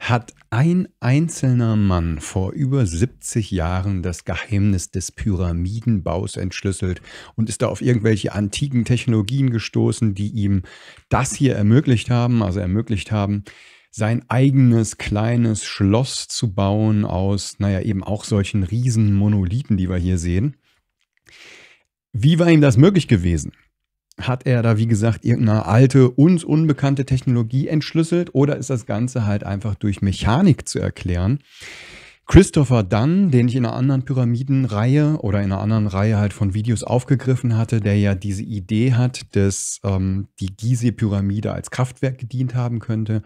hat ein einzelner Mann vor über 70 Jahren das Geheimnis des Pyramidenbaus entschlüsselt und ist da auf irgendwelche antiken Technologien gestoßen, die ihm das hier ermöglicht haben, also ermöglicht haben, sein eigenes kleines Schloss zu bauen aus, naja, eben auch solchen riesen Monolithen, die wir hier sehen. Wie war ihm das möglich gewesen? hat er da, wie gesagt, irgendeine alte, uns unbekannte Technologie entschlüsselt oder ist das Ganze halt einfach durch Mechanik zu erklären? Christopher Dunn, den ich in einer anderen Pyramidenreihe oder in einer anderen Reihe halt von Videos aufgegriffen hatte, der ja diese Idee hat, dass ähm, die Gizeh-Pyramide als Kraftwerk gedient haben könnte,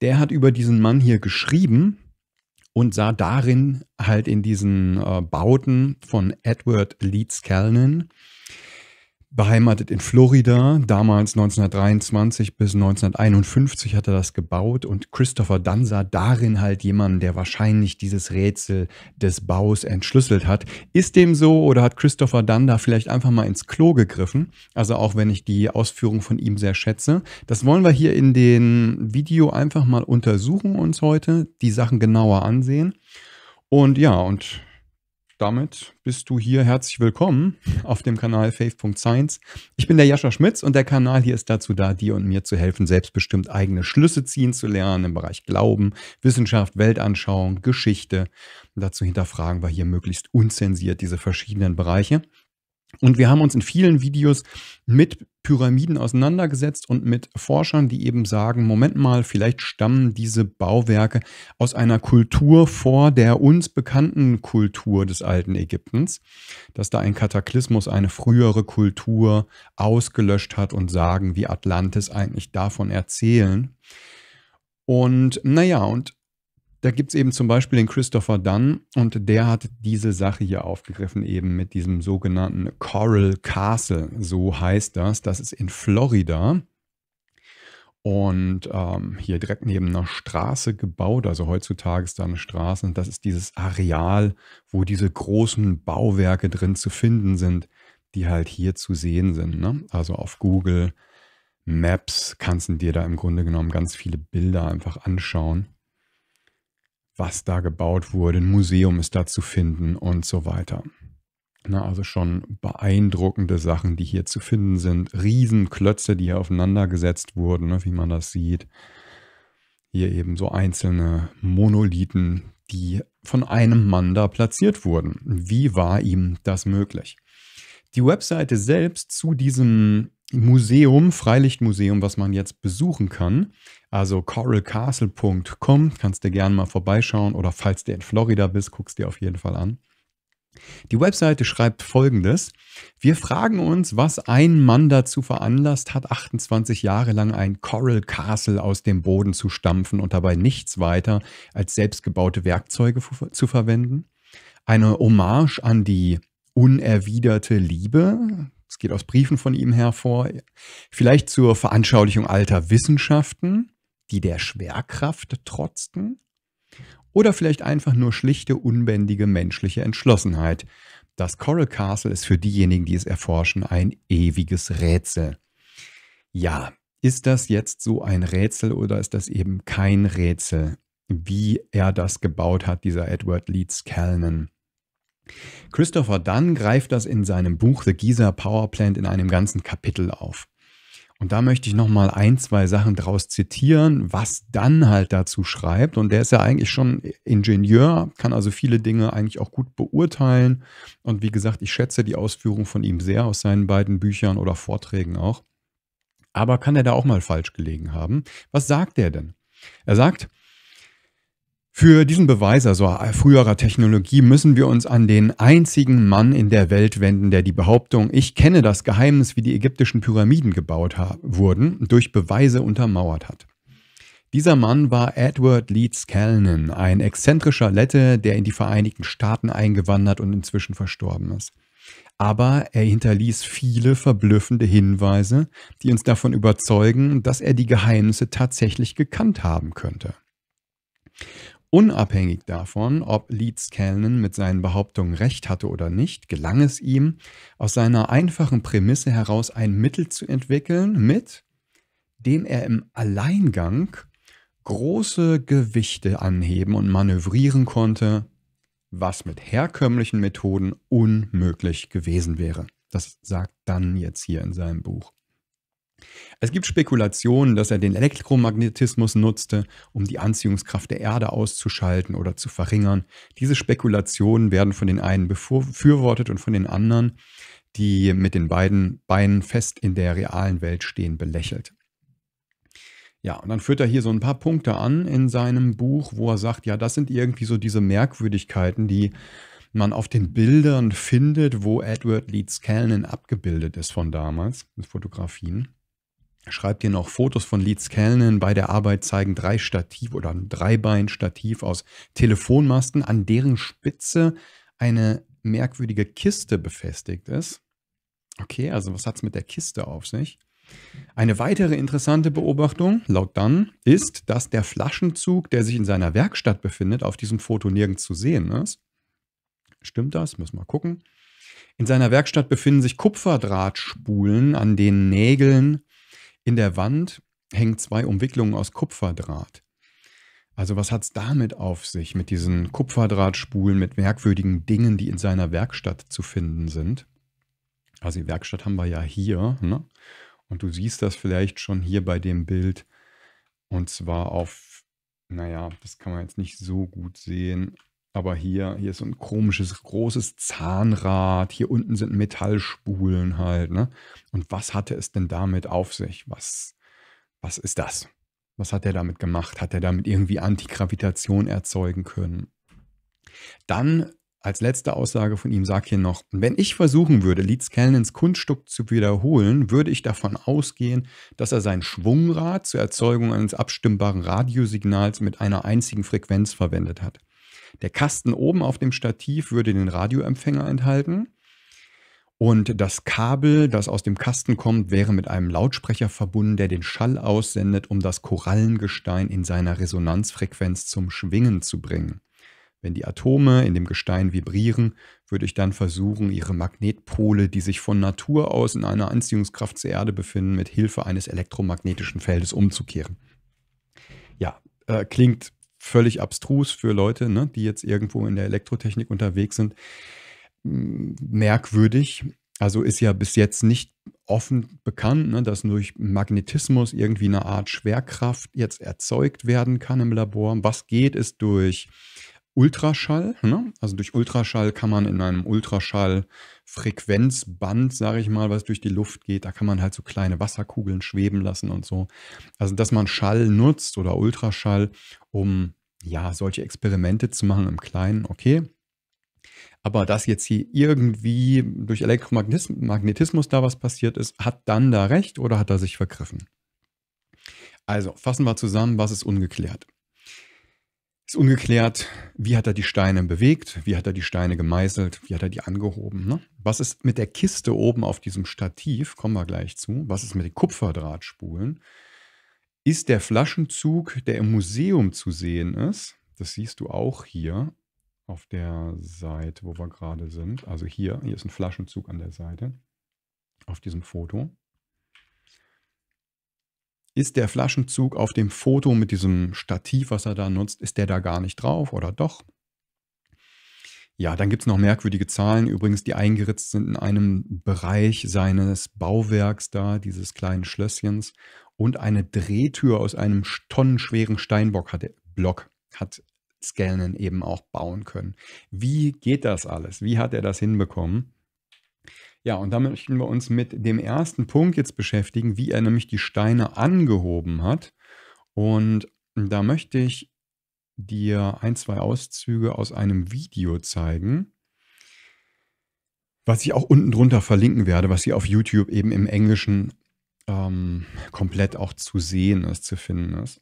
der hat über diesen Mann hier geschrieben und sah darin halt in diesen äh, Bauten von Edward Leeds Calnan beheimatet in Florida, damals 1923 bis 1951 hat er das gebaut und Christopher Dunn sah darin halt jemanden, der wahrscheinlich dieses Rätsel des Baus entschlüsselt hat. Ist dem so oder hat Christopher Dunn da vielleicht einfach mal ins Klo gegriffen? Also auch wenn ich die Ausführung von ihm sehr schätze. Das wollen wir hier in dem Video einfach mal untersuchen uns heute, die Sachen genauer ansehen. Und ja, und damit bist du hier herzlich willkommen auf dem Kanal Faith.Science. Ich bin der Jascha Schmitz und der Kanal hier ist dazu da, dir und mir zu helfen, selbstbestimmt eigene Schlüsse ziehen zu lernen im Bereich Glauben, Wissenschaft, Weltanschauung, Geschichte. Und dazu hinterfragen wir hier möglichst unzensiert diese verschiedenen Bereiche. Und wir haben uns in vielen Videos mit Pyramiden auseinandergesetzt und mit Forschern, die eben sagen, Moment mal, vielleicht stammen diese Bauwerke aus einer Kultur vor der uns bekannten Kultur des alten Ägyptens, dass da ein Kataklysmus eine frühere Kultur ausgelöscht hat und sagen, wie Atlantis eigentlich davon erzählen. Und naja, und da gibt es eben zum Beispiel den Christopher Dunn und der hat diese Sache hier aufgegriffen, eben mit diesem sogenannten Coral Castle, so heißt das. Das ist in Florida und ähm, hier direkt neben einer Straße gebaut. Also heutzutage ist da eine Straße und das ist dieses Areal, wo diese großen Bauwerke drin zu finden sind, die halt hier zu sehen sind. Ne? Also auf Google Maps kannst du dir da im Grunde genommen ganz viele Bilder einfach anschauen was da gebaut wurde. Ein Museum ist da zu finden und so weiter. Na, also schon beeindruckende Sachen, die hier zu finden sind. Riesenklötze, die hier aufeinander gesetzt wurden, ne, wie man das sieht. Hier eben so einzelne Monolithen, die von einem Mann da platziert wurden. Wie war ihm das möglich? Die Webseite selbst zu diesem Museum, Freilichtmuseum, was man jetzt besuchen kann. Also coralcastle.com, kannst du gerne mal vorbeischauen oder falls du in Florida bist, guckst dir auf jeden Fall an. Die Webseite schreibt folgendes: Wir fragen uns, was ein Mann dazu veranlasst hat, 28 Jahre lang ein Coral Castle aus dem Boden zu stampfen und dabei nichts weiter als selbstgebaute Werkzeuge zu verwenden. Eine Hommage an die unerwiderte Liebe, es geht aus Briefen von ihm hervor, vielleicht zur Veranschaulichung alter Wissenschaften, die der Schwerkraft trotzten, oder vielleicht einfach nur schlichte, unbändige menschliche Entschlossenheit. Das Coral Castle ist für diejenigen, die es erforschen, ein ewiges Rätsel. Ja, ist das jetzt so ein Rätsel oder ist das eben kein Rätsel, wie er das gebaut hat, dieser Edward Leeds Calnan? Christopher Dunn greift das in seinem Buch The Giza Power Plant in einem ganzen Kapitel auf. Und da möchte ich nochmal ein, zwei Sachen draus zitieren, was Dunn halt dazu schreibt. Und der ist ja eigentlich schon Ingenieur, kann also viele Dinge eigentlich auch gut beurteilen. Und wie gesagt, ich schätze die Ausführung von ihm sehr aus seinen beiden Büchern oder Vorträgen auch. Aber kann er da auch mal falsch gelegen haben? Was sagt er denn? Er sagt, für diesen Beweis also früherer Technologie müssen wir uns an den einzigen Mann in der Welt wenden, der die Behauptung, ich kenne das Geheimnis, wie die ägyptischen Pyramiden gebaut wurden, durch Beweise untermauert hat. Dieser Mann war Edward Leeds Calnan, ein exzentrischer Lette, der in die Vereinigten Staaten eingewandert und inzwischen verstorben ist. Aber er hinterließ viele verblüffende Hinweise, die uns davon überzeugen, dass er die Geheimnisse tatsächlich gekannt haben könnte. Unabhängig davon, ob Leeds Kellnan mit seinen Behauptungen recht hatte oder nicht, gelang es ihm, aus seiner einfachen Prämisse heraus ein Mittel zu entwickeln, mit dem er im Alleingang große Gewichte anheben und manövrieren konnte, was mit herkömmlichen Methoden unmöglich gewesen wäre. Das sagt dann jetzt hier in seinem Buch. Es gibt Spekulationen, dass er den Elektromagnetismus nutzte, um die Anziehungskraft der Erde auszuschalten oder zu verringern. Diese Spekulationen werden von den einen befürwortet und von den anderen, die mit den beiden Beinen fest in der realen Welt stehen, belächelt. Ja, und dann führt er hier so ein paar Punkte an in seinem Buch, wo er sagt, ja, das sind irgendwie so diese Merkwürdigkeiten, die man auf den Bildern findet, wo Edward Leeds Callan abgebildet ist von damals, mit Fotografien schreibt hier noch Fotos von Lee Scanlon bei der Arbeit zeigen drei Stativ oder ein Dreibein-Stativ aus Telefonmasten, an deren Spitze eine merkwürdige Kiste befestigt ist. Okay, also was hat es mit der Kiste auf sich? Eine weitere interessante Beobachtung, laut Dunn, ist, dass der Flaschenzug, der sich in seiner Werkstatt befindet, auf diesem Foto nirgends zu sehen ist. Stimmt das? Müssen wir gucken. In seiner Werkstatt befinden sich Kupferdrahtspulen an den Nägeln in der Wand hängen zwei Umwicklungen aus Kupferdraht. Also was hat es damit auf sich, mit diesen Kupferdrahtspulen, mit merkwürdigen Dingen, die in seiner Werkstatt zu finden sind? Also die Werkstatt haben wir ja hier, ne? und du siehst das vielleicht schon hier bei dem Bild, und zwar auf, naja, das kann man jetzt nicht so gut sehen, aber hier, hier ist so ein komisches, großes Zahnrad. Hier unten sind Metallspulen halt. Ne? Und was hatte es denn damit auf sich? Was, was ist das? Was hat er damit gemacht? Hat er damit irgendwie Antigravitation erzeugen können? Dann als letzte Aussage von ihm sagt hier noch, wenn ich versuchen würde, Leeds Kellnens Kunststück zu wiederholen, würde ich davon ausgehen, dass er sein Schwungrad zur Erzeugung eines abstimmbaren Radiosignals mit einer einzigen Frequenz verwendet hat. Der Kasten oben auf dem Stativ würde den Radioempfänger enthalten. Und das Kabel, das aus dem Kasten kommt, wäre mit einem Lautsprecher verbunden, der den Schall aussendet, um das Korallengestein in seiner Resonanzfrequenz zum Schwingen zu bringen. Wenn die Atome in dem Gestein vibrieren, würde ich dann versuchen, ihre Magnetpole, die sich von Natur aus in einer Anziehungskraft zur Erde befinden, mit Hilfe eines elektromagnetischen Feldes umzukehren. Ja, äh, klingt völlig abstrus für Leute, ne, die jetzt irgendwo in der Elektrotechnik unterwegs sind. Mm, merkwürdig. Also ist ja bis jetzt nicht offen bekannt, ne, dass durch Magnetismus irgendwie eine Art Schwerkraft jetzt erzeugt werden kann im Labor. Was geht, ist durch Ultraschall. Ne? Also durch Ultraschall kann man in einem Ultraschallfrequenzband, sage ich mal, was durch die Luft geht, da kann man halt so kleine Wasserkugeln schweben lassen und so. Also dass man Schall nutzt oder Ultraschall, um ja, solche Experimente zu machen im Kleinen, okay. Aber dass jetzt hier irgendwie durch Elektromagnetismus da was passiert ist, hat dann da recht oder hat er sich vergriffen? Also fassen wir zusammen, was ist ungeklärt? Ist ungeklärt, wie hat er die Steine bewegt, wie hat er die Steine gemeißelt, wie hat er die angehoben. Ne? Was ist mit der Kiste oben auf diesem Stativ, kommen wir gleich zu, was ist mit den Kupferdrahtspulen, ist der Flaschenzug, der im Museum zu sehen ist. Das siehst du auch hier auf der Seite, wo wir gerade sind. Also hier, hier ist ein Flaschenzug an der Seite auf diesem Foto. Ist der Flaschenzug auf dem Foto mit diesem Stativ, was er da nutzt, ist der da gar nicht drauf oder doch? Ja, dann gibt es noch merkwürdige Zahlen, übrigens, die eingeritzt sind in einem Bereich seines Bauwerks da, dieses kleinen Schlösschens und eine Drehtür aus einem tonnenschweren Steinblock hat, Block, hat Scannon eben auch bauen können. Wie geht das alles? Wie hat er das hinbekommen? Ja, und da möchten wir uns mit dem ersten Punkt jetzt beschäftigen, wie er nämlich die Steine angehoben hat. Und da möchte ich dir ein, zwei Auszüge aus einem Video zeigen, was ich auch unten drunter verlinken werde, was ihr auf YouTube eben im Englischen ähm, komplett auch zu sehen ist, zu finden ist.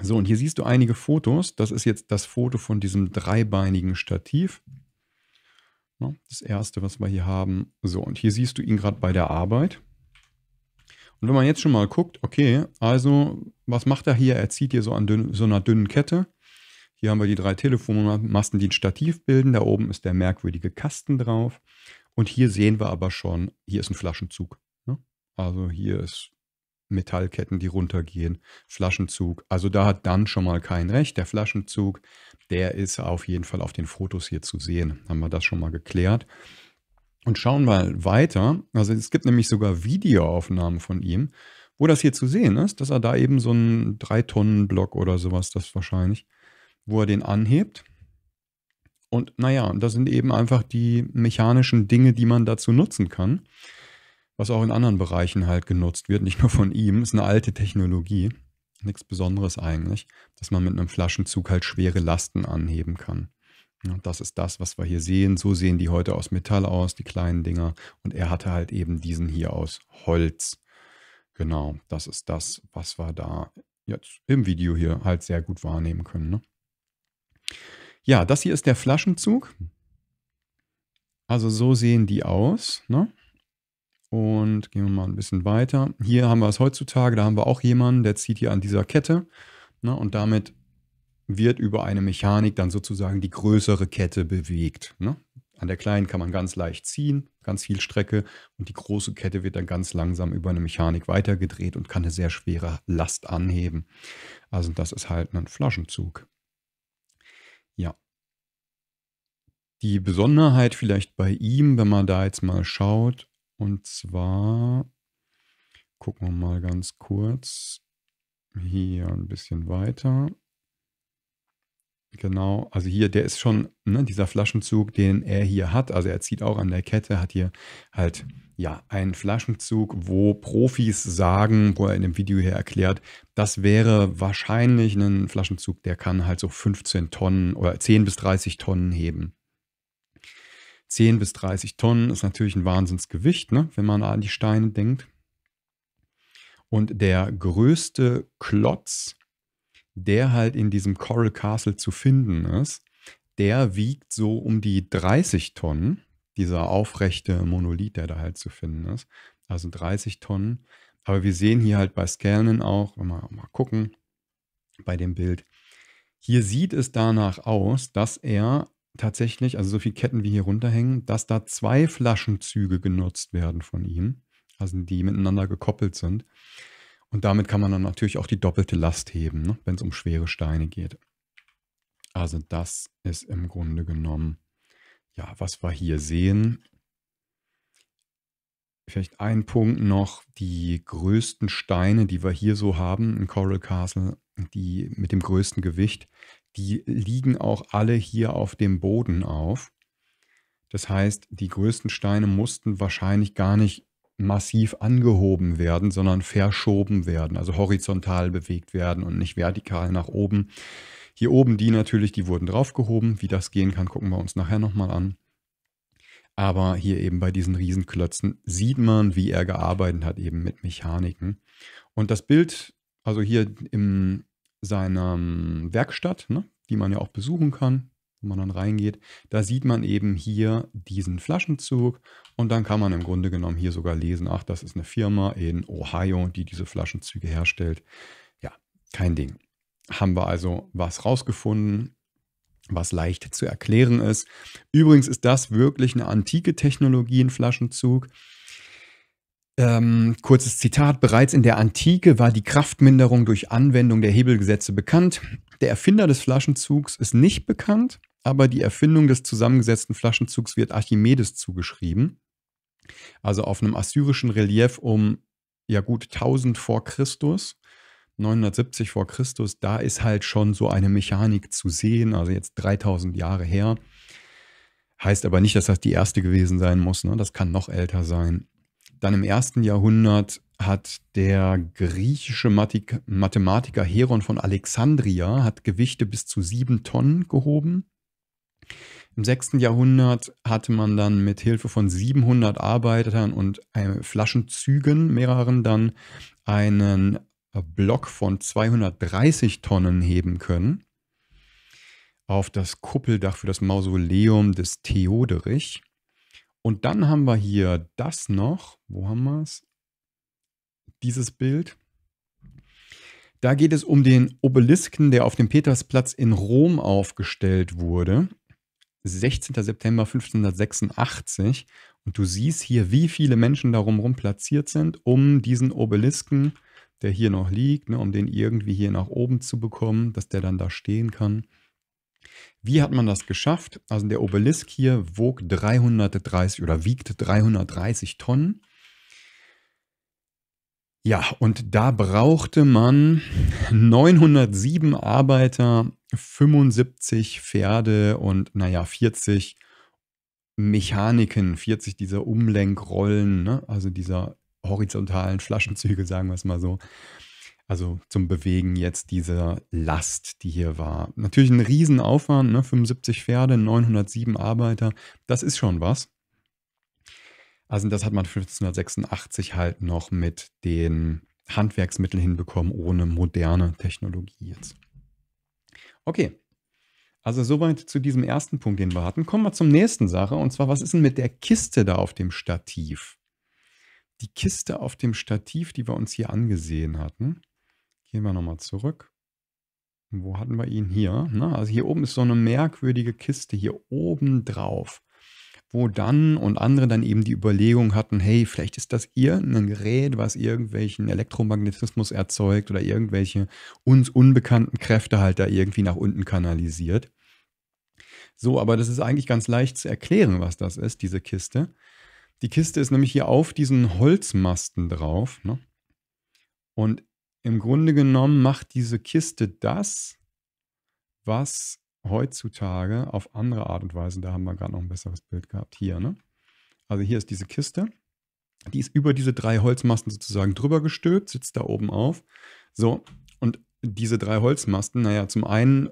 So, und hier siehst du einige Fotos. Das ist jetzt das Foto von diesem dreibeinigen Stativ. Das erste, was wir hier haben. So, und hier siehst du ihn gerade bei der Arbeit. Und wenn man jetzt schon mal guckt, okay, also was macht er hier? Er zieht hier so an dünn, so einer dünnen Kette. Hier haben wir die drei Telefonmasten, die ein Stativ bilden. Da oben ist der merkwürdige Kasten drauf. Und hier sehen wir aber schon, hier ist ein Flaschenzug. Also hier ist Metallketten, die runtergehen, Flaschenzug. Also da hat dann schon mal kein Recht. Der Flaschenzug, der ist auf jeden Fall auf den Fotos hier zu sehen. Haben wir das schon mal geklärt. Und schauen wir weiter. Also es gibt nämlich sogar Videoaufnahmen von ihm, wo das hier zu sehen ist, dass er da eben so einen 3-Tonnen-Block oder sowas, das wahrscheinlich, wo er den anhebt. Und naja, das sind eben einfach die mechanischen Dinge, die man dazu nutzen kann was auch in anderen Bereichen halt genutzt wird, nicht nur von ihm, ist eine alte Technologie, nichts Besonderes eigentlich, dass man mit einem Flaschenzug halt schwere Lasten anheben kann. das ist das, was wir hier sehen. So sehen die heute aus Metall aus, die kleinen Dinger. Und er hatte halt eben diesen hier aus Holz. Genau, das ist das, was wir da jetzt im Video hier halt sehr gut wahrnehmen können. Ne? Ja, das hier ist der Flaschenzug. Also so sehen die aus. Ne? Und gehen wir mal ein bisschen weiter. Hier haben wir es heutzutage, da haben wir auch jemanden, der zieht hier an dieser Kette. Ne, und damit wird über eine Mechanik dann sozusagen die größere Kette bewegt. Ne? An der kleinen kann man ganz leicht ziehen, ganz viel Strecke und die große Kette wird dann ganz langsam über eine Mechanik weitergedreht und kann eine sehr schwere Last anheben. Also das ist halt ein Flaschenzug. Ja. Die Besonderheit vielleicht bei ihm, wenn man da jetzt mal schaut, und zwar gucken wir mal ganz kurz hier ein bisschen weiter. Genau, also hier, der ist schon, ne, dieser Flaschenzug, den er hier hat, also er zieht auch an der Kette, hat hier halt, ja, einen Flaschenzug, wo Profis sagen, wo er in dem Video hier erklärt, das wäre wahrscheinlich ein Flaschenzug, der kann halt so 15 Tonnen oder 10 bis 30 Tonnen heben. 10 bis 30 Tonnen ist natürlich ein Wahnsinnsgewicht, ne, wenn man an die Steine denkt. Und der größte Klotz, der halt in diesem Coral Castle zu finden ist, der wiegt so um die 30 Tonnen, dieser aufrechte Monolith, der da halt zu finden ist. Also 30 Tonnen. Aber wir sehen hier halt bei Scannen auch, wenn wir mal gucken, bei dem Bild, hier sieht es danach aus, dass er tatsächlich, also so viele Ketten wie hier runterhängen, dass da zwei Flaschenzüge genutzt werden von ihm, also die miteinander gekoppelt sind. Und damit kann man dann natürlich auch die doppelte Last heben, ne, wenn es um schwere Steine geht. Also das ist im Grunde genommen, ja, was wir hier sehen. Vielleicht ein Punkt noch, die größten Steine, die wir hier so haben in Coral Castle, die mit dem größten Gewicht, die liegen auch alle hier auf dem Boden auf. Das heißt, die größten Steine mussten wahrscheinlich gar nicht massiv angehoben werden, sondern verschoben werden, also horizontal bewegt werden und nicht vertikal nach oben. Hier oben die natürlich, die wurden draufgehoben. Wie das gehen kann, gucken wir uns nachher nochmal an. Aber hier eben bei diesen Riesenklötzen sieht man, wie er gearbeitet hat, eben mit Mechaniken. Und das Bild, also hier im seiner ähm, Werkstatt, ne, die man ja auch besuchen kann, wo man dann reingeht, da sieht man eben hier diesen Flaschenzug und dann kann man im Grunde genommen hier sogar lesen, ach, das ist eine Firma in Ohio, die diese Flaschenzüge herstellt. Ja, kein Ding. Haben wir also was rausgefunden, was leicht zu erklären ist. Übrigens ist das wirklich eine antike Technologie, ein Flaschenzug. Ähm, kurzes Zitat. Bereits in der Antike war die Kraftminderung durch Anwendung der Hebelgesetze bekannt. Der Erfinder des Flaschenzugs ist nicht bekannt, aber die Erfindung des zusammengesetzten Flaschenzugs wird Archimedes zugeschrieben. Also auf einem assyrischen Relief um, ja gut, 1000 vor Christus, 970 vor Christus, da ist halt schon so eine Mechanik zu sehen, also jetzt 3000 Jahre her. Heißt aber nicht, dass das die erste gewesen sein muss, ne? das kann noch älter sein. Dann im ersten Jahrhundert hat der griechische Mathematiker Heron von Alexandria hat Gewichte bis zu sieben Tonnen gehoben. Im 6. Jahrhundert hatte man dann mit Hilfe von 700 Arbeitern und äh, Flaschenzügen mehreren dann einen Block von 230 Tonnen heben können auf das Kuppeldach für das Mausoleum des Theoderich. Und dann haben wir hier das noch. Wo haben wir es? Dieses Bild. Da geht es um den Obelisken, der auf dem Petersplatz in Rom aufgestellt wurde. 16. September 1586. Und du siehst hier, wie viele Menschen darum rum platziert sind, um diesen Obelisken, der hier noch liegt, ne, um den irgendwie hier nach oben zu bekommen, dass der dann da stehen kann. Wie hat man das geschafft? Also der Obelisk hier wog 330 oder wiegt 330 Tonnen. Ja, und da brauchte man 907 Arbeiter, 75 Pferde und naja, 40 Mechaniken, 40 dieser Umlenkrollen, ne? also dieser horizontalen Flaschenzüge, sagen wir es mal so. Also zum Bewegen jetzt dieser Last, die hier war. Natürlich ein Riesenaufwand, ne? 75 Pferde, 907 Arbeiter, das ist schon was. Also das hat man 1586 halt noch mit den Handwerksmitteln hinbekommen, ohne moderne Technologie jetzt. Okay, also soweit zu diesem ersten Punkt, den wir hatten. Kommen wir zum nächsten Sache, und zwar, was ist denn mit der Kiste da auf dem Stativ? Die Kiste auf dem Stativ, die wir uns hier angesehen hatten, Gehen wir nochmal zurück. Wo hatten wir ihn? Hier. Ne? Also hier oben ist so eine merkwürdige Kiste hier oben drauf, wo dann und andere dann eben die Überlegung hatten, hey, vielleicht ist das irgendein Gerät, was irgendwelchen Elektromagnetismus erzeugt oder irgendwelche uns unbekannten Kräfte halt da irgendwie nach unten kanalisiert. So, aber das ist eigentlich ganz leicht zu erklären, was das ist, diese Kiste. Die Kiste ist nämlich hier auf diesen Holzmasten drauf. Ne? Und im Grunde genommen macht diese Kiste das, was heutzutage auf andere Art und Weise, da haben wir gerade noch ein besseres Bild gehabt, hier, ne? Also hier ist diese Kiste, die ist über diese drei Holzmasten sozusagen drüber gestülpt, sitzt da oben auf. So, und diese drei Holzmasten, naja, zum einen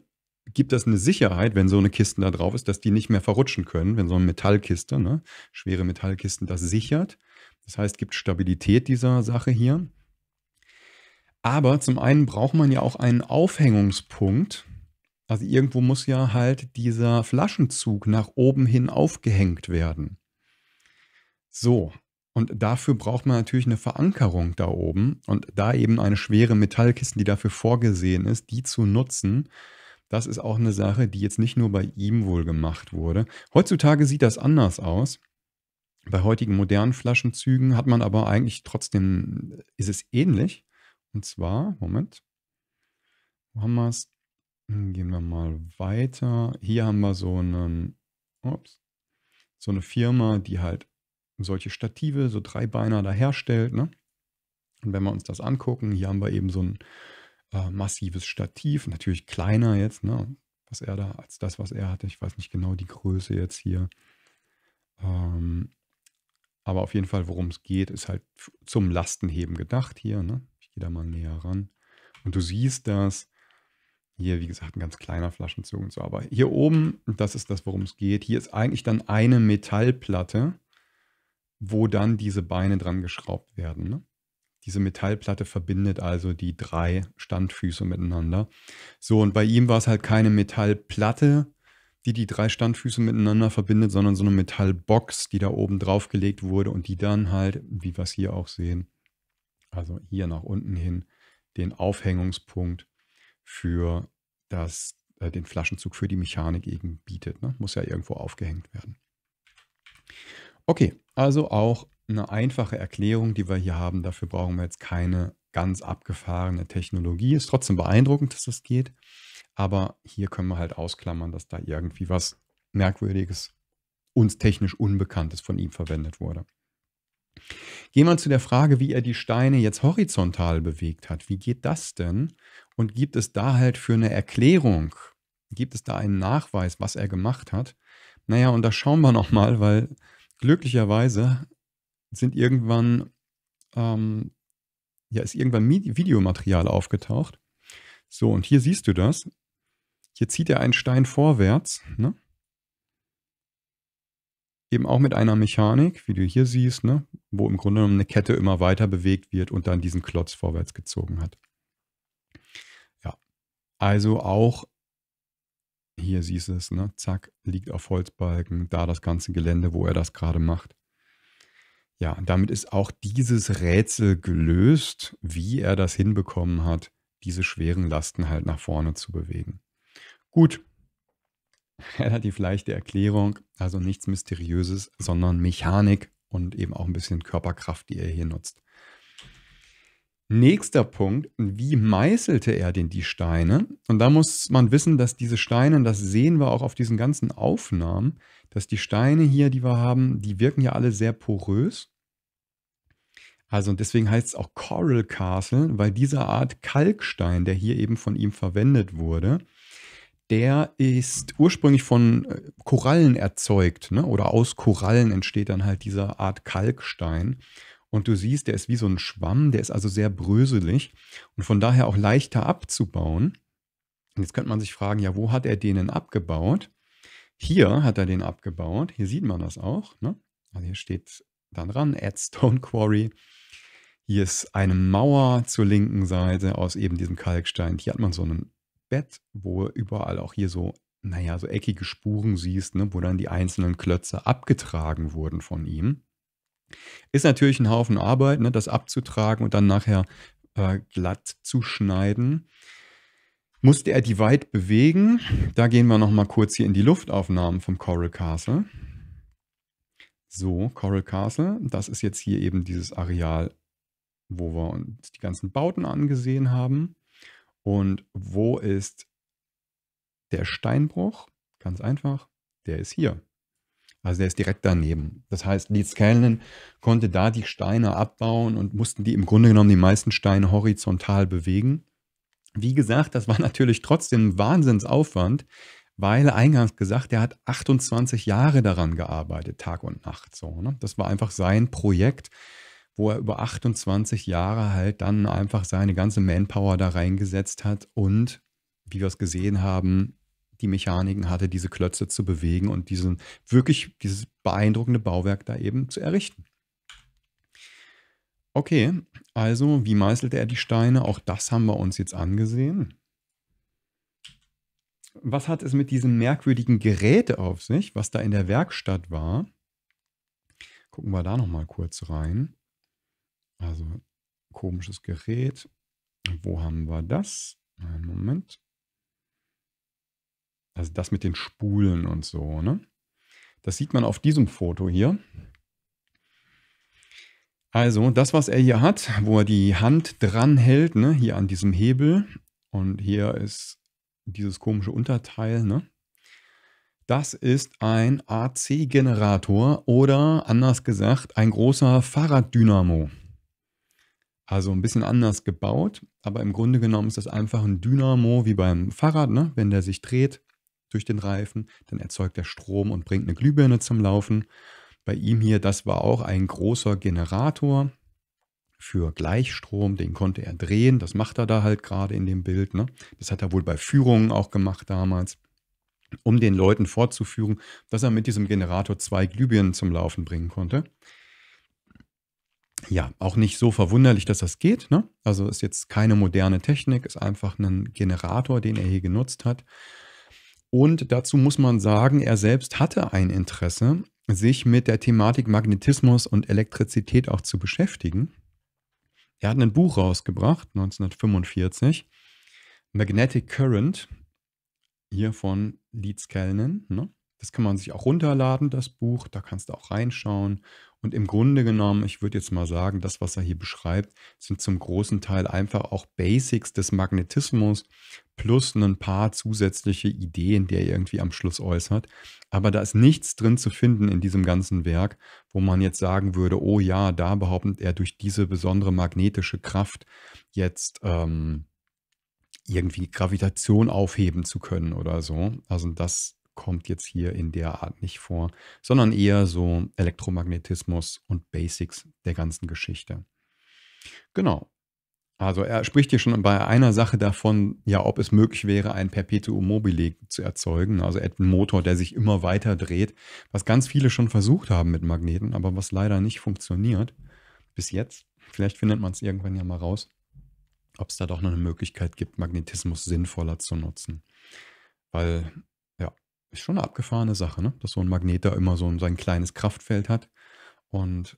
gibt das eine Sicherheit, wenn so eine Kiste da drauf ist, dass die nicht mehr verrutschen können, wenn so eine Metallkiste, ne, schwere Metallkisten das sichert. Das heißt, gibt Stabilität dieser Sache hier. Aber zum einen braucht man ja auch einen Aufhängungspunkt. Also irgendwo muss ja halt dieser Flaschenzug nach oben hin aufgehängt werden. So, und dafür braucht man natürlich eine Verankerung da oben und da eben eine schwere Metallkiste, die dafür vorgesehen ist, die zu nutzen. Das ist auch eine Sache, die jetzt nicht nur bei ihm wohl gemacht wurde. Heutzutage sieht das anders aus. Bei heutigen modernen Flaschenzügen hat man aber eigentlich trotzdem, ist es ähnlich. Und zwar, Moment, wo haben wir es? Hm, gehen wir mal weiter. Hier haben wir so einen, ups, so eine Firma, die halt solche Stative, so Dreibeiner da herstellt. Ne? Und wenn wir uns das angucken, hier haben wir eben so ein äh, massives Stativ, natürlich kleiner jetzt, ne? was er da, als das, was er hatte. Ich weiß nicht genau die Größe jetzt hier. Ähm, aber auf jeden Fall, worum es geht, ist halt zum Lastenheben gedacht hier. Ne? Gehe da mal näher ran. Und du siehst das. Hier, wie gesagt, ein ganz kleiner Flaschenzug und so. Aber hier oben, das ist das, worum es geht. Hier ist eigentlich dann eine Metallplatte, wo dann diese Beine dran geschraubt werden. Ne? Diese Metallplatte verbindet also die drei Standfüße miteinander. So, und bei ihm war es halt keine Metallplatte, die die drei Standfüße miteinander verbindet, sondern so eine Metallbox, die da oben draufgelegt wurde und die dann halt, wie wir es hier auch sehen, also hier nach unten hin, den Aufhängungspunkt für das, äh, den Flaschenzug für die Mechanik eben bietet. Ne? Muss ja irgendwo aufgehängt werden. Okay, also auch eine einfache Erklärung, die wir hier haben. Dafür brauchen wir jetzt keine ganz abgefahrene Technologie. Ist trotzdem beeindruckend, dass das geht. Aber hier können wir halt ausklammern, dass da irgendwie was Merkwürdiges, uns technisch Unbekanntes von ihm verwendet wurde. Gehen wir zu der Frage, wie er die Steine jetzt horizontal bewegt hat. Wie geht das denn? Und gibt es da halt für eine Erklärung, gibt es da einen Nachweis, was er gemacht hat? Naja, und da schauen wir nochmal, weil glücklicherweise sind irgendwann, ähm, ja, ist irgendwann Videomaterial aufgetaucht. So, und hier siehst du das. Hier zieht er einen Stein vorwärts. Ne? eben auch mit einer Mechanik, wie du hier siehst, ne, wo im Grunde genommen eine Kette immer weiter bewegt wird und dann diesen Klotz vorwärts gezogen hat. Ja, also auch hier siehst du es, ne, zack, liegt auf Holzbalken, da das ganze Gelände, wo er das gerade macht. Ja, damit ist auch dieses Rätsel gelöst, wie er das hinbekommen hat, diese schweren Lasten halt nach vorne zu bewegen. Gut, relativ leichte Erklärung, also nichts Mysteriöses, sondern Mechanik und eben auch ein bisschen Körperkraft, die er hier nutzt. Nächster Punkt, wie meißelte er denn die Steine? Und da muss man wissen, dass diese Steine, und das sehen wir auch auf diesen ganzen Aufnahmen, dass die Steine hier, die wir haben, die wirken ja alle sehr porös. Also deswegen heißt es auch Coral Castle, weil diese Art Kalkstein, der hier eben von ihm verwendet wurde, der ist ursprünglich von äh, Korallen erzeugt, ne? oder aus Korallen entsteht dann halt diese Art Kalkstein. Und du siehst, der ist wie so ein Schwamm, der ist also sehr bröselig und von daher auch leichter abzubauen. jetzt könnte man sich fragen, ja, wo hat er denen abgebaut? Hier hat er den abgebaut, hier sieht man das auch. Ne? Also hier steht dann dran, at Stone Quarry. Hier ist eine Mauer zur linken Seite aus eben diesem Kalkstein. Hier hat man so einen Bett, wo überall auch hier so, naja, so eckige Spuren siehst, ne, wo dann die einzelnen Klötze abgetragen wurden von ihm. Ist natürlich ein Haufen Arbeit, ne, das abzutragen und dann nachher äh, glatt zu schneiden. Musste er die weit bewegen? Da gehen wir nochmal kurz hier in die Luftaufnahmen vom Coral Castle. So, Coral Castle, das ist jetzt hier eben dieses Areal, wo wir uns die ganzen Bauten angesehen haben. Und wo ist der Steinbruch? Ganz einfach, der ist hier. Also der ist direkt daneben. Das heißt, Leeds Kellnen konnte da die Steine abbauen und mussten die im Grunde genommen die meisten Steine horizontal bewegen. Wie gesagt, das war natürlich trotzdem ein Wahnsinnsaufwand, weil eingangs gesagt, er hat 28 Jahre daran gearbeitet, Tag und Nacht. So, ne? Das war einfach sein Projekt wo er über 28 Jahre halt dann einfach seine ganze Manpower da reingesetzt hat und, wie wir es gesehen haben, die Mechaniken hatte, diese Klötze zu bewegen und diesen wirklich dieses beeindruckende Bauwerk da eben zu errichten. Okay, also wie meißelte er die Steine? Auch das haben wir uns jetzt angesehen. Was hat es mit diesem merkwürdigen Gerät auf sich, was da in der Werkstatt war? Gucken wir da nochmal kurz rein. Also komisches Gerät. Wo haben wir das? Einen Moment. Also das mit den Spulen und so, ne? Das sieht man auf diesem Foto hier. Also das, was er hier hat, wo er die Hand dran hält, ne, hier an diesem Hebel und hier ist dieses komische Unterteil, ne? Das ist ein AC-Generator oder anders gesagt ein großer Fahrraddynamo. Also ein bisschen anders gebaut, aber im Grunde genommen ist das einfach ein Dynamo wie beim Fahrrad. Ne? Wenn der sich dreht durch den Reifen, dann erzeugt er Strom und bringt eine Glühbirne zum Laufen. Bei ihm hier, das war auch ein großer Generator für Gleichstrom, den konnte er drehen. Das macht er da halt gerade in dem Bild. Ne? Das hat er wohl bei Führungen auch gemacht damals, um den Leuten fortzuführen, dass er mit diesem Generator zwei Glühbirnen zum Laufen bringen konnte ja, auch nicht so verwunderlich, dass das geht. Ne? Also ist jetzt keine moderne Technik, ist einfach ein Generator, den er hier genutzt hat. Und dazu muss man sagen, er selbst hatte ein Interesse, sich mit der Thematik Magnetismus und Elektrizität auch zu beschäftigen. Er hat ein Buch rausgebracht, 1945, Magnetic Current, hier von Leeds Kellnen. Ne? Das kann man sich auch runterladen, das Buch. Da kannst du auch reinschauen und im Grunde genommen, ich würde jetzt mal sagen, das, was er hier beschreibt, sind zum großen Teil einfach auch Basics des Magnetismus plus ein paar zusätzliche Ideen, die er irgendwie am Schluss äußert. Aber da ist nichts drin zu finden in diesem ganzen Werk, wo man jetzt sagen würde, oh ja, da behauptet er durch diese besondere magnetische Kraft jetzt ähm, irgendwie Gravitation aufheben zu können oder so. Also das, kommt jetzt hier in der Art nicht vor, sondern eher so Elektromagnetismus und Basics der ganzen Geschichte. Genau. Also er spricht hier schon bei einer Sache davon, ja, ob es möglich wäre, ein Perpetuum mobile zu erzeugen, also einen Motor, der sich immer weiter dreht, was ganz viele schon versucht haben mit Magneten, aber was leider nicht funktioniert bis jetzt. Vielleicht findet man es irgendwann ja mal raus, ob es da doch noch eine Möglichkeit gibt, Magnetismus sinnvoller zu nutzen. Weil ist schon eine abgefahrene Sache, ne? dass so ein Magnet da immer so ein, sein kleines Kraftfeld hat. Und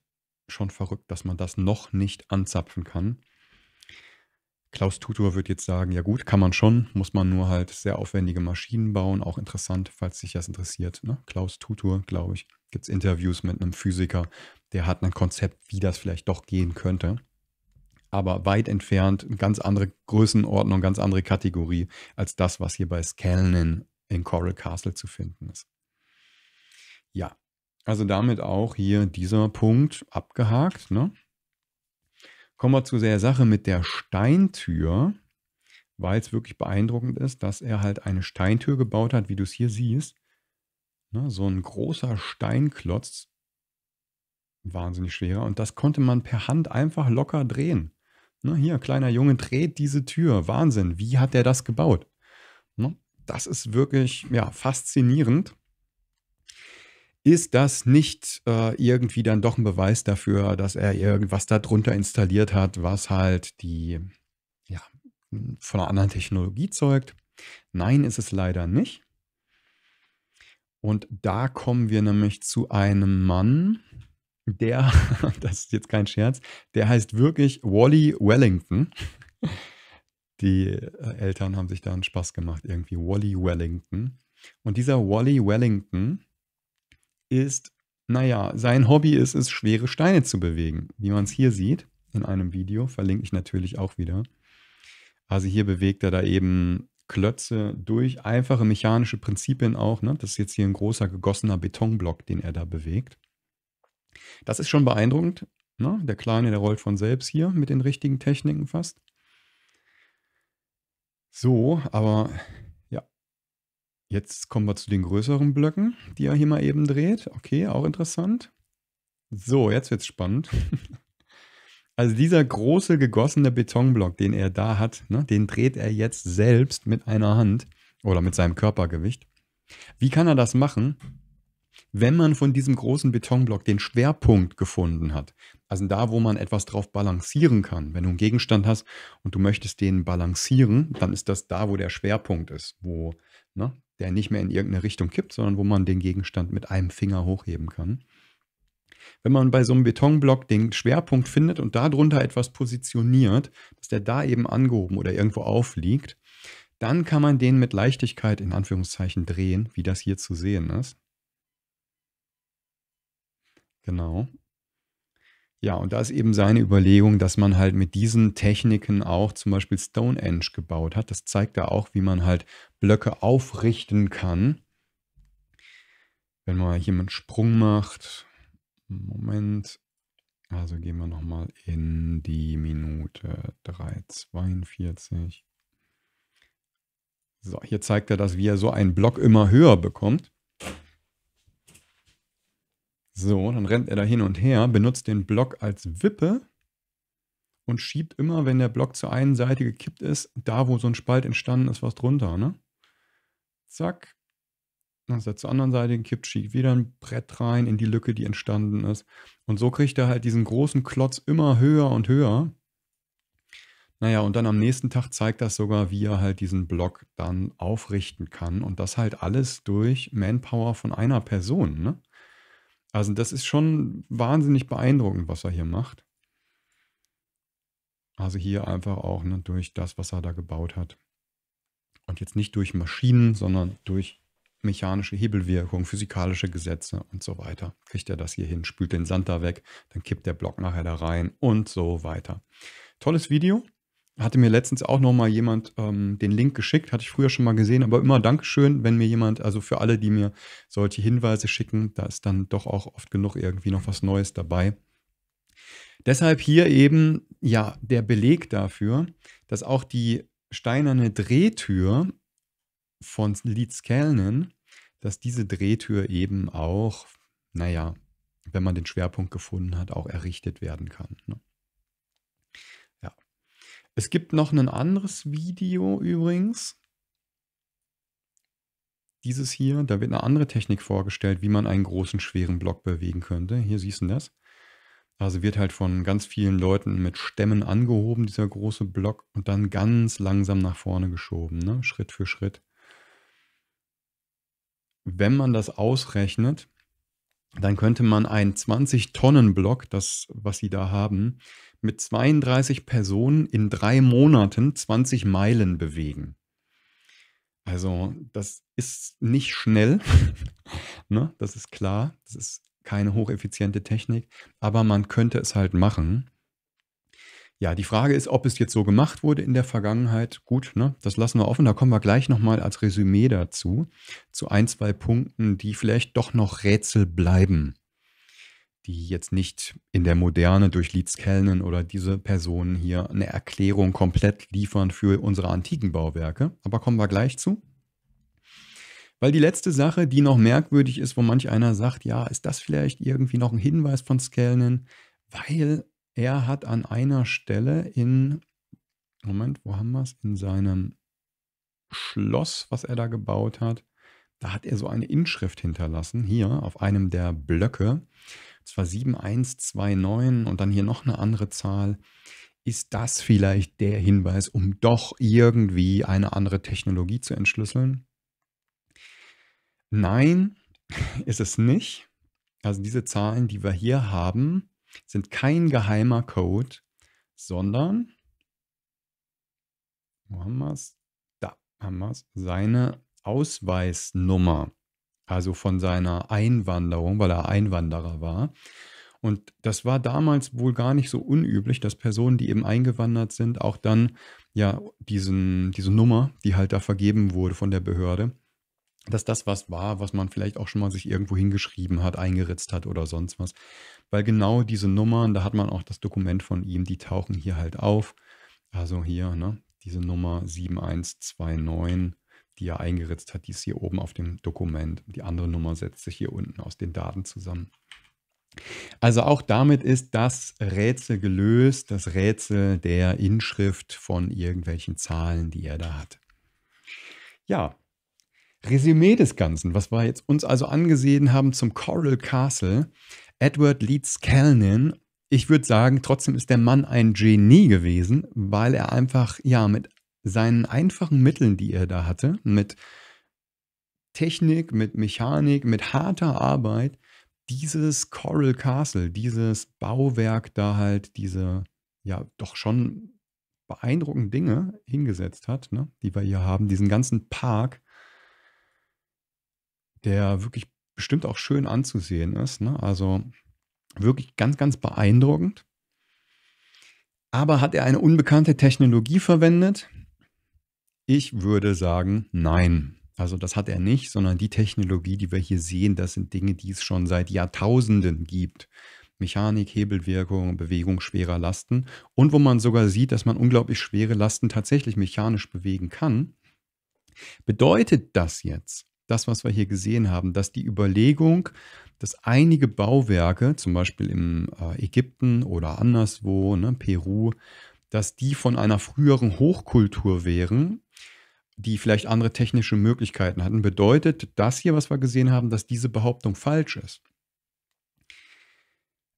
schon verrückt, dass man das noch nicht anzapfen kann. Klaus Tutor wird jetzt sagen, ja gut, kann man schon, muss man nur halt sehr aufwendige Maschinen bauen, auch interessant, falls sich das interessiert. Ne? Klaus Tutor, glaube ich, gibt es Interviews mit einem Physiker, der hat ein Konzept, wie das vielleicht doch gehen könnte. Aber weit entfernt, ganz andere Größenordnung, ganz andere Kategorie als das, was hier bei Scanlon in Coral Castle zu finden ist. Ja, also damit auch hier dieser Punkt abgehakt. Ne? Kommen wir zu der Sache mit der Steintür, weil es wirklich beeindruckend ist, dass er halt eine Steintür gebaut hat, wie du es hier siehst. Ne? So ein großer Steinklotz, wahnsinnig schwerer. Und das konnte man per Hand einfach locker drehen. Ne? Hier, kleiner Junge, dreht diese Tür. Wahnsinn, wie hat er das gebaut? Ne? das ist wirklich ja, faszinierend. Ist das nicht äh, irgendwie dann doch ein Beweis dafür, dass er irgendwas darunter installiert hat, was halt die ja, von einer anderen Technologie zeugt? Nein, ist es leider nicht. Und da kommen wir nämlich zu einem Mann, der, das ist jetzt kein Scherz, der heißt wirklich Wally Wellington. Die äh, Eltern haben sich da einen Spaß gemacht, irgendwie Wally Wellington. Und dieser Wally Wellington ist, naja, sein Hobby ist es, schwere Steine zu bewegen. Wie man es hier sieht, in einem Video, verlinke ich natürlich auch wieder. Also hier bewegt er da eben Klötze durch einfache mechanische Prinzipien auch. Ne? Das ist jetzt hier ein großer gegossener Betonblock, den er da bewegt. Das ist schon beeindruckend. Ne? Der Kleine, der rollt von selbst hier mit den richtigen Techniken fast. So, aber ja. Jetzt kommen wir zu den größeren Blöcken, die er hier mal eben dreht. Okay, auch interessant. So, jetzt wird's spannend. Also dieser große gegossene Betonblock, den er da hat, ne, den dreht er jetzt selbst mit einer Hand oder mit seinem Körpergewicht. Wie kann er das machen? wenn man von diesem großen Betonblock den Schwerpunkt gefunden hat, also da, wo man etwas drauf balancieren kann, wenn du einen Gegenstand hast und du möchtest den balancieren, dann ist das da, wo der Schwerpunkt ist, wo ne, der nicht mehr in irgendeine Richtung kippt, sondern wo man den Gegenstand mit einem Finger hochheben kann. Wenn man bei so einem Betonblock den Schwerpunkt findet und darunter etwas positioniert, dass der da eben angehoben oder irgendwo aufliegt, dann kann man den mit Leichtigkeit in Anführungszeichen drehen, wie das hier zu sehen ist. Genau. Ja, und da ist eben seine Überlegung, dass man halt mit diesen Techniken auch zum Beispiel Stonehenge gebaut hat. Das zeigt da auch, wie man halt Blöcke aufrichten kann. Wenn mal jemand Sprung macht. Moment. Also gehen wir nochmal in die Minute 3,42. So, hier zeigt er das, wie er so einen Block immer höher bekommt. So, dann rennt er da hin und her, benutzt den Block als Wippe und schiebt immer, wenn der Block zur einen Seite gekippt ist, da wo so ein Spalt entstanden ist, was drunter. Ne? Zack. Dann ist er zur anderen Seite gekippt, schiebt wieder ein Brett rein in die Lücke, die entstanden ist. Und so kriegt er halt diesen großen Klotz immer höher und höher. Naja, und dann am nächsten Tag zeigt das sogar, wie er halt diesen Block dann aufrichten kann. Und das halt alles durch Manpower von einer Person. Ne? Also das ist schon wahnsinnig beeindruckend, was er hier macht. Also hier einfach auch ne, durch das, was er da gebaut hat. Und jetzt nicht durch Maschinen, sondern durch mechanische Hebelwirkung, physikalische Gesetze und so weiter. Kriegt er das hier hin, spült den Sand da weg, dann kippt der Block nachher da rein und so weiter. Tolles Video hatte mir letztens auch noch mal jemand ähm, den Link geschickt, hatte ich früher schon mal gesehen, aber immer Dankeschön, wenn mir jemand, also für alle, die mir solche Hinweise schicken, da ist dann doch auch oft genug irgendwie noch was Neues dabei. Deshalb hier eben ja der Beleg dafür, dass auch die steinerne Drehtür von Leedskelnen, dass diese Drehtür eben auch, naja, wenn man den Schwerpunkt gefunden hat, auch errichtet werden kann. Ne? Es gibt noch ein anderes Video übrigens. Dieses hier, da wird eine andere Technik vorgestellt, wie man einen großen, schweren Block bewegen könnte. Hier siehst du das. Also wird halt von ganz vielen Leuten mit Stämmen angehoben, dieser große Block, und dann ganz langsam nach vorne geschoben, ne? Schritt für Schritt. Wenn man das ausrechnet, dann könnte man einen 20-Tonnen-Block, das, was sie da haben, mit 32 Personen in drei Monaten 20 Meilen bewegen. Also das ist nicht schnell, ne? das ist klar, das ist keine hocheffiziente Technik, aber man könnte es halt machen. Ja, die Frage ist, ob es jetzt so gemacht wurde in der Vergangenheit. Gut, ne, das lassen wir offen. Da kommen wir gleich nochmal als Resümee dazu, zu ein, zwei Punkten, die vielleicht doch noch Rätsel bleiben die jetzt nicht in der Moderne durch Leeds Kellnen oder diese Personen hier eine Erklärung komplett liefern für unsere antiken Bauwerke. Aber kommen wir gleich zu. Weil die letzte Sache, die noch merkwürdig ist, wo manch einer sagt, ja, ist das vielleicht irgendwie noch ein Hinweis von Skellnen? weil er hat an einer Stelle in, Moment, wo haben wir es? In seinem Schloss, was er da gebaut hat, da hat er so eine Inschrift hinterlassen, hier auf einem der Blöcke zwar 7129 und dann hier noch eine andere Zahl, ist das vielleicht der Hinweis, um doch irgendwie eine andere Technologie zu entschlüsseln? Nein, ist es nicht. Also diese Zahlen, die wir hier haben, sind kein geheimer Code, sondern, wo haben wir es? Da haben wir es, seine Ausweisnummer also von seiner Einwanderung, weil er Einwanderer war. Und das war damals wohl gar nicht so unüblich, dass Personen, die eben eingewandert sind, auch dann ja diesen, diese Nummer, die halt da vergeben wurde von der Behörde, dass das was war, was man vielleicht auch schon mal sich irgendwo hingeschrieben hat, eingeritzt hat oder sonst was. Weil genau diese Nummern, da hat man auch das Dokument von ihm, die tauchen hier halt auf. Also hier, ne, diese Nummer 7129 die er eingeritzt hat, die ist hier oben auf dem Dokument. Die andere Nummer setzt sich hier unten aus den Daten zusammen. Also auch damit ist das Rätsel gelöst, das Rätsel der Inschrift von irgendwelchen Zahlen, die er da hat. Ja, Resümee des Ganzen, was wir jetzt uns also angesehen haben zum Coral Castle, Edward Leeds Kellnin. ich würde sagen, trotzdem ist der Mann ein Genie gewesen, weil er einfach ja mit seinen einfachen Mitteln, die er da hatte, mit Technik, mit Mechanik, mit harter Arbeit, dieses Coral Castle, dieses Bauwerk da halt, diese ja doch schon beeindruckenden Dinge hingesetzt hat, ne, die wir hier haben, diesen ganzen Park, der wirklich bestimmt auch schön anzusehen ist. Ne? Also wirklich ganz, ganz beeindruckend. Aber hat er eine unbekannte Technologie verwendet, ich würde sagen, nein. Also das hat er nicht, sondern die Technologie, die wir hier sehen, das sind Dinge, die es schon seit Jahrtausenden gibt. Mechanik, Hebelwirkung, Bewegung schwerer Lasten und wo man sogar sieht, dass man unglaublich schwere Lasten tatsächlich mechanisch bewegen kann. Bedeutet das jetzt, das, was wir hier gesehen haben, dass die Überlegung, dass einige Bauwerke, zum Beispiel im äh, Ägypten oder anderswo, ne, Peru, dass die von einer früheren Hochkultur wären, die vielleicht andere technische Möglichkeiten hatten, bedeutet das hier, was wir gesehen haben, dass diese Behauptung falsch ist.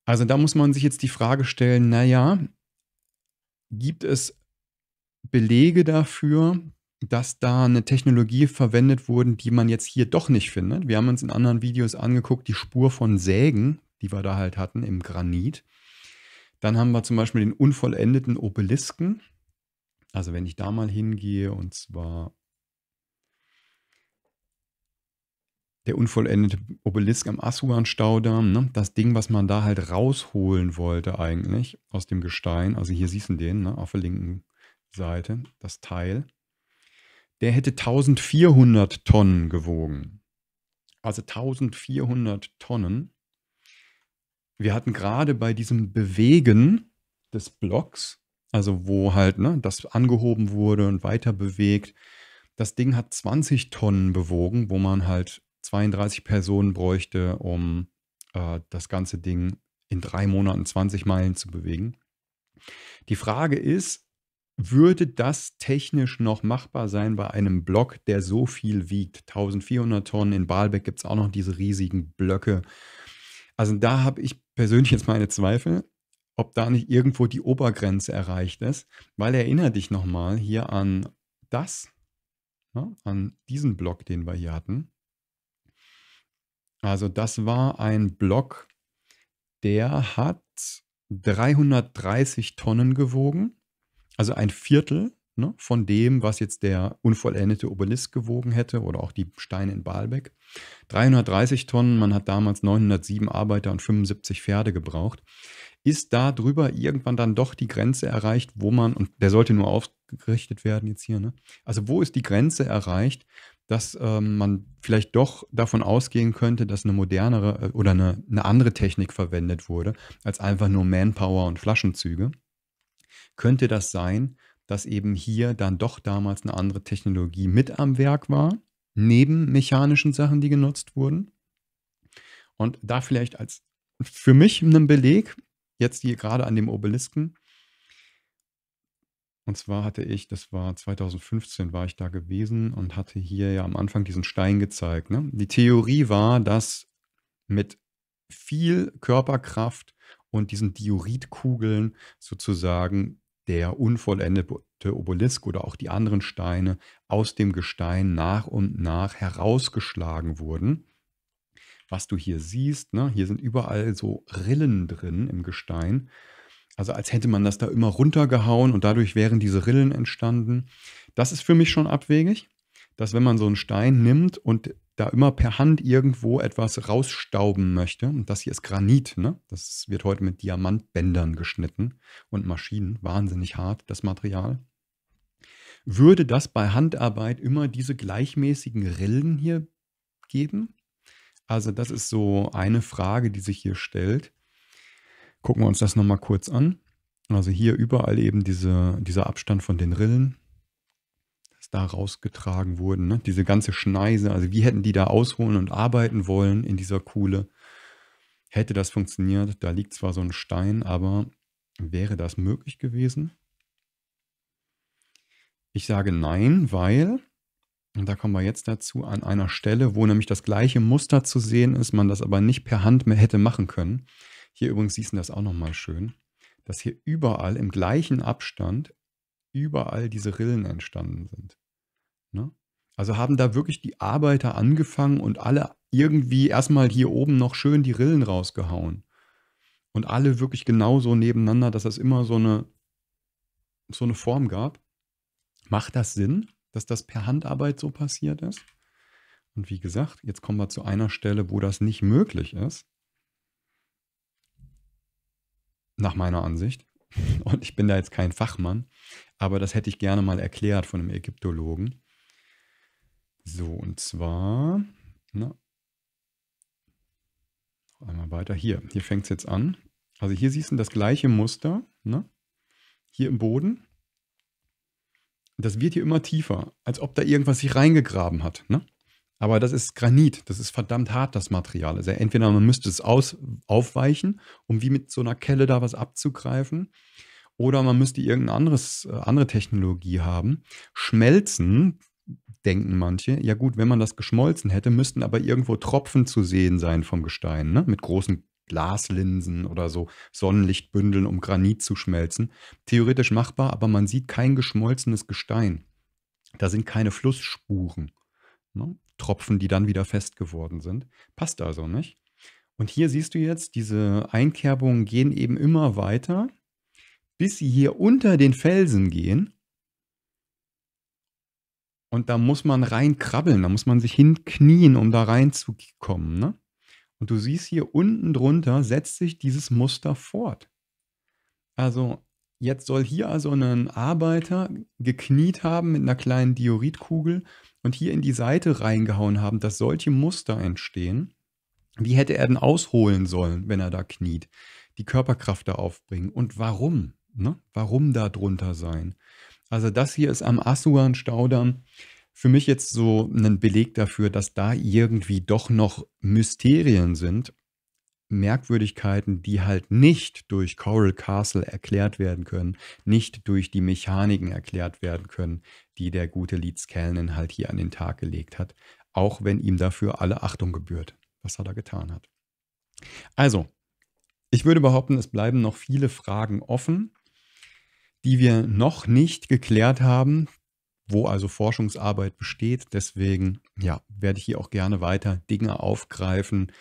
Also da muss man sich jetzt die Frage stellen, naja, gibt es Belege dafür, dass da eine Technologie verwendet wurde, die man jetzt hier doch nicht findet? Wir haben uns in anderen Videos angeguckt, die Spur von Sägen, die wir da halt hatten im Granit. Dann haben wir zum Beispiel den unvollendeten Obelisken. Also wenn ich da mal hingehe und zwar der unvollendete Obelisk am asuan staudamm ne? das Ding, was man da halt rausholen wollte eigentlich aus dem Gestein. Also hier siehst du den ne? auf der linken Seite, das Teil. Der hätte 1400 Tonnen gewogen. Also 1400 Tonnen. Wir hatten gerade bei diesem Bewegen des Blocks also wo halt ne, das angehoben wurde und weiter bewegt. Das Ding hat 20 Tonnen bewogen, wo man halt 32 Personen bräuchte, um äh, das ganze Ding in drei Monaten 20 Meilen zu bewegen. Die Frage ist, würde das technisch noch machbar sein bei einem Block, der so viel wiegt? 1400 Tonnen, in Baalbek gibt es auch noch diese riesigen Blöcke. Also da habe ich persönlich jetzt meine Zweifel ob da nicht irgendwo die Obergrenze erreicht ist, weil erinnere dich nochmal hier an das, ja, ne, an diesen Block, den wir hier hatten. Also das war ein Block, der hat 330 Tonnen gewogen, also ein Viertel ne, von dem, was jetzt der unvollendete Obelisk gewogen hätte oder auch die Steine in Baalbek. 330 Tonnen, man hat damals 907 Arbeiter und 75 Pferde gebraucht ist da drüber irgendwann dann doch die Grenze erreicht, wo man, und der sollte nur aufgerichtet werden jetzt hier, ne? Also wo ist die Grenze erreicht, dass ähm, man vielleicht doch davon ausgehen könnte, dass eine modernere äh, oder eine, eine andere Technik verwendet wurde, als einfach nur Manpower und Flaschenzüge. Könnte das sein, dass eben hier dann doch damals eine andere Technologie mit am Werk war, neben mechanischen Sachen, die genutzt wurden? Und da vielleicht als für mich einen Beleg, Jetzt hier gerade an dem Obelisken. Und zwar hatte ich, das war 2015, war ich da gewesen und hatte hier ja am Anfang diesen Stein gezeigt. Ne? Die Theorie war, dass mit viel Körperkraft und diesen Dioritkugeln sozusagen der unvollendete Obelisk oder auch die anderen Steine aus dem Gestein nach und nach herausgeschlagen wurden was du hier siehst. Ne? Hier sind überall so Rillen drin im Gestein. Also als hätte man das da immer runtergehauen und dadurch wären diese Rillen entstanden. Das ist für mich schon abwegig, dass wenn man so einen Stein nimmt und da immer per Hand irgendwo etwas rausstauben möchte, und das hier ist Granit, ne? das wird heute mit Diamantbändern geschnitten und Maschinen, wahnsinnig hart das Material, würde das bei Handarbeit immer diese gleichmäßigen Rillen hier geben? Also das ist so eine Frage, die sich hier stellt. Gucken wir uns das nochmal kurz an. Also hier überall eben diese, dieser Abstand von den Rillen, das da rausgetragen wurden. Ne? Diese ganze Schneise, also wie hätten die da ausholen und arbeiten wollen in dieser Kuhle? Hätte das funktioniert? Da liegt zwar so ein Stein, aber wäre das möglich gewesen? Ich sage nein, weil und da kommen wir jetzt dazu an einer Stelle, wo nämlich das gleiche Muster zu sehen ist, man das aber nicht per Hand mehr hätte machen können. Hier übrigens siehst du das auch nochmal schön, dass hier überall im gleichen Abstand überall diese Rillen entstanden sind. Ne? Also haben da wirklich die Arbeiter angefangen und alle irgendwie erstmal hier oben noch schön die Rillen rausgehauen. Und alle wirklich genauso nebeneinander, dass es immer so eine, so eine Form gab. Macht das Sinn? dass das per Handarbeit so passiert ist. Und wie gesagt, jetzt kommen wir zu einer Stelle, wo das nicht möglich ist. Nach meiner Ansicht. Und ich bin da jetzt kein Fachmann, aber das hätte ich gerne mal erklärt von einem Ägyptologen. So, und zwar, na, einmal weiter. Hier, hier fängt es jetzt an. Also hier siehst du das gleiche Muster, ne? hier im Boden das wird hier immer tiefer, als ob da irgendwas sich reingegraben hat. Ne? Aber das ist Granit, das ist verdammt hart, das Material. Also entweder man müsste es aus, aufweichen, um wie mit so einer Kelle da was abzugreifen, oder man müsste irgendeine anderes, äh, andere Technologie haben. Schmelzen, denken manche. Ja gut, wenn man das geschmolzen hätte, müssten aber irgendwo Tropfen zu sehen sein vom Gestein, ne? mit großen Glaslinsen oder so Sonnenlicht bündeln, um Granit zu schmelzen. Theoretisch machbar, aber man sieht kein geschmolzenes Gestein. Da sind keine Flussspuren. Ne? Tropfen, die dann wieder fest geworden sind. Passt also nicht. Und hier siehst du jetzt, diese Einkerbungen gehen eben immer weiter, bis sie hier unter den Felsen gehen. Und da muss man rein krabbeln, da muss man sich hinknien, um da reinzukommen. Ne? Und du siehst hier unten drunter setzt sich dieses Muster fort. Also jetzt soll hier also ein Arbeiter gekniet haben mit einer kleinen Dioritkugel und hier in die Seite reingehauen haben, dass solche Muster entstehen. Wie hätte er denn ausholen sollen, wenn er da kniet? Die Körperkraft da aufbringen. Und warum? Ne? Warum da drunter sein? Also das hier ist am asuan staudamm für mich jetzt so ein Beleg dafür, dass da irgendwie doch noch Mysterien sind, Merkwürdigkeiten, die halt nicht durch Coral Castle erklärt werden können, nicht durch die Mechaniken erklärt werden können, die der gute Leeds Kellnen halt hier an den Tag gelegt hat, auch wenn ihm dafür alle Achtung gebührt, was er da getan hat. Also, ich würde behaupten, es bleiben noch viele Fragen offen, die wir noch nicht geklärt haben, wo also Forschungsarbeit besteht. Deswegen ja, werde ich hier auch gerne weiter Dinge aufgreifen,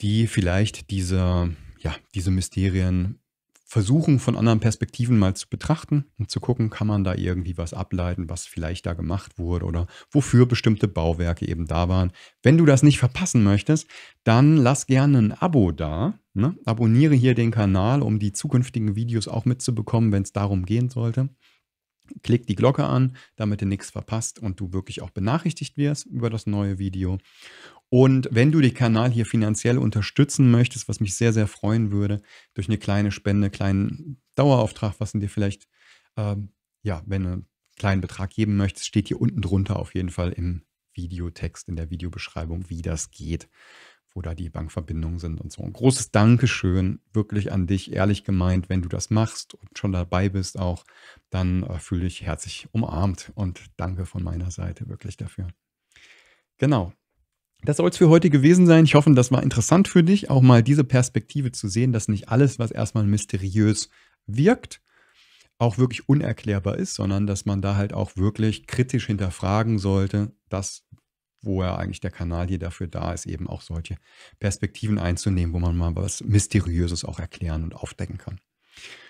die vielleicht diese, ja, diese Mysterien versuchen, von anderen Perspektiven mal zu betrachten und zu gucken, kann man da irgendwie was ableiten, was vielleicht da gemacht wurde oder wofür bestimmte Bauwerke eben da waren. Wenn du das nicht verpassen möchtest, dann lass gerne ein Abo da. Ne? Abonniere hier den Kanal, um die zukünftigen Videos auch mitzubekommen, wenn es darum gehen sollte. Klick die Glocke an, damit du nichts verpasst und du wirklich auch benachrichtigt wirst über das neue Video. Und wenn du den Kanal hier finanziell unterstützen möchtest, was mich sehr, sehr freuen würde, durch eine kleine Spende, kleinen Dauerauftrag, was du dir vielleicht, ähm, ja, wenn du einen kleinen Betrag geben möchtest, steht hier unten drunter auf jeden Fall im Videotext, in der Videobeschreibung, wie das geht wo da die Bankverbindungen sind und so. Ein großes Dankeschön wirklich an dich, ehrlich gemeint, wenn du das machst und schon dabei bist auch, dann äh, fühle ich herzlich umarmt und danke von meiner Seite wirklich dafür. Genau. Das soll es für heute gewesen sein. Ich hoffe, das war interessant für dich, auch mal diese Perspektive zu sehen, dass nicht alles, was erstmal mysteriös wirkt, auch wirklich unerklärbar ist, sondern dass man da halt auch wirklich kritisch hinterfragen sollte, dass wo ja eigentlich der Kanal hier dafür da ist, eben auch solche Perspektiven einzunehmen, wo man mal was Mysteriöses auch erklären und aufdecken kann.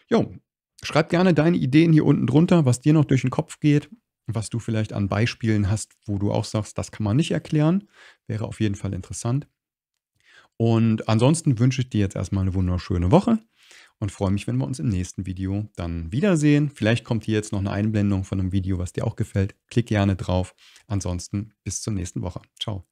Jo, schreib gerne deine Ideen hier unten drunter, was dir noch durch den Kopf geht, was du vielleicht an Beispielen hast, wo du auch sagst, das kann man nicht erklären. Wäre auf jeden Fall interessant. Und ansonsten wünsche ich dir jetzt erstmal eine wunderschöne Woche und freue mich, wenn wir uns im nächsten Video dann wiedersehen. Vielleicht kommt hier jetzt noch eine Einblendung von einem Video, was dir auch gefällt. Klick gerne drauf. Ansonsten bis zur nächsten Woche. Ciao.